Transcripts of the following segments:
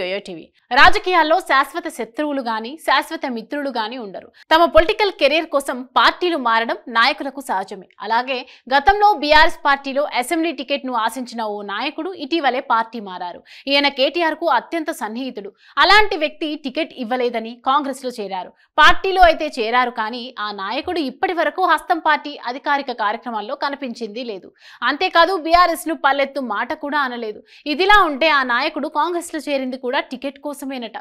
yo-yo TV రాజకీయాల్లో శాశ్వత శత్రువులు గాని శాశ్వత మిత్రులు గాని ఉండరు తమ పొలిటికల్ కెరీర్ కోసం పార్టీలు మారడం నాయకులకు సహజమే అలాగే గతంలో బీఆర్ఎస్ పార్టీలో అసెంబ్లీ టికెట్ ను ఆశించిన ఓ నాయకుడు ఇటీవలే పార్టీ మారారు ఈయన కేటీఆర్ కు అత్యంత సన్నిహితుడు అలాంటి వ్యక్తి టికెట్ ఇవ్వలేదని కాంగ్రెస్ లో చేరారు పార్టీలో అయితే చేరారు కానీ ఆ నాయకుడు ఇప్పటి వరకు హస్తం పార్టీ అధికారిక కార్యక్రమాల్లో కనిపించింది లేదు అంతేకాదు బీఆర్ఎస్ ను పల్లెత్తు మాట కూడా అనలేదు ఇదిలా ఉంటే ఆ నాయకుడు కాంగ్రెస్ లో చేరింది కూడా టికెట్ కోసమేనట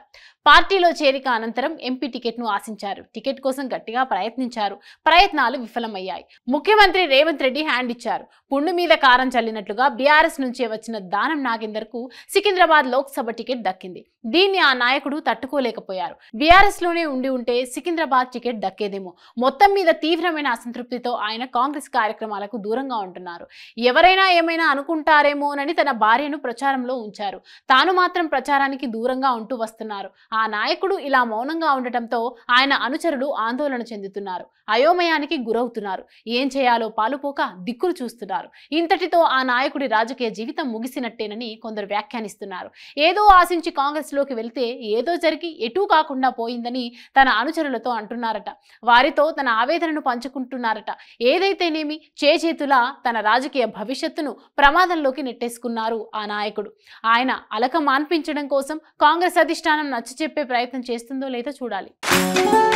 పార్టీలో చేరిక అనంతరం ఎంపీ టికెట్ను ఆశించారు టికెట్ కోసం గట్టిగా ప్రయత్నించారు ప్రయత్నాలు విఫలమయ్యాయి ముఖ్యమంత్రి రేవంత్ రెడ్డి హ్యాండ్ ఇచ్చారు పుండు మీద కారం చల్లినట్లుగా బీఆర్ఎస్ నుంచే వచ్చిన దానం నాగేందర్కు సికింద్రాబాద్ లోక్సభ టికెట్ దక్కింది దీన్ని ఆ నాయకుడు తట్టుకోలేకపోయారు బీఆర్ఎస్ లోనే ఉండి ఉంటే సికింద్రాబాద్ టికెట్ దక్కేదేమో మొత్తం మీద తీవ్రమైన అసంతృప్తితో ఆయన కాంగ్రెస్ కార్యక్రమాలకు దూరంగా ఉంటున్నారు ఎవరైనా ఏమైనా అనుకుంటారేమోనని తన భార్యను ప్రచారంలో ఉంచారు తాను మాత్రం ప్రచారం నగరానికి దూరంగా ఉంటూ వస్తున్నారు ఆ నాయకుడు ఇలా మౌనంగా ఉండటంతో ఆయన అనుచరులు ఆందోళన చెందుతున్నారు అయోమయానికి గురవుతున్నారు ఏం చేయాలో పాలుపోక దిక్కులు చూస్తున్నారు ఇంతటితో ఆ నాయకుడి రాజకీయ జీవితం ముగిసినట్టేనని కొందరు వ్యాఖ్యానిస్తున్నారు ఏదో ఆశించి లోకి వెళ్తే ఏదో జరిగి ఎటూ కాకుండా పోయిందని తన అనుచరులతో అంటున్నారట వారితో తన ఆవేదనను పంచుకుంటున్నారట ఏదైతేనేమి చేతుల తన రాజకీయ భవిష్యత్తును ప్రమాదంలోకి నెట్టేసుకున్నారు ఆ నాయకుడు ఆయన అలక మాన్పించడం కోసం కాంగ్రెస్ అధిష్టానం నచ్చచెప్పే ప్రయత్నం చేస్తుందో లేదో చూడాలి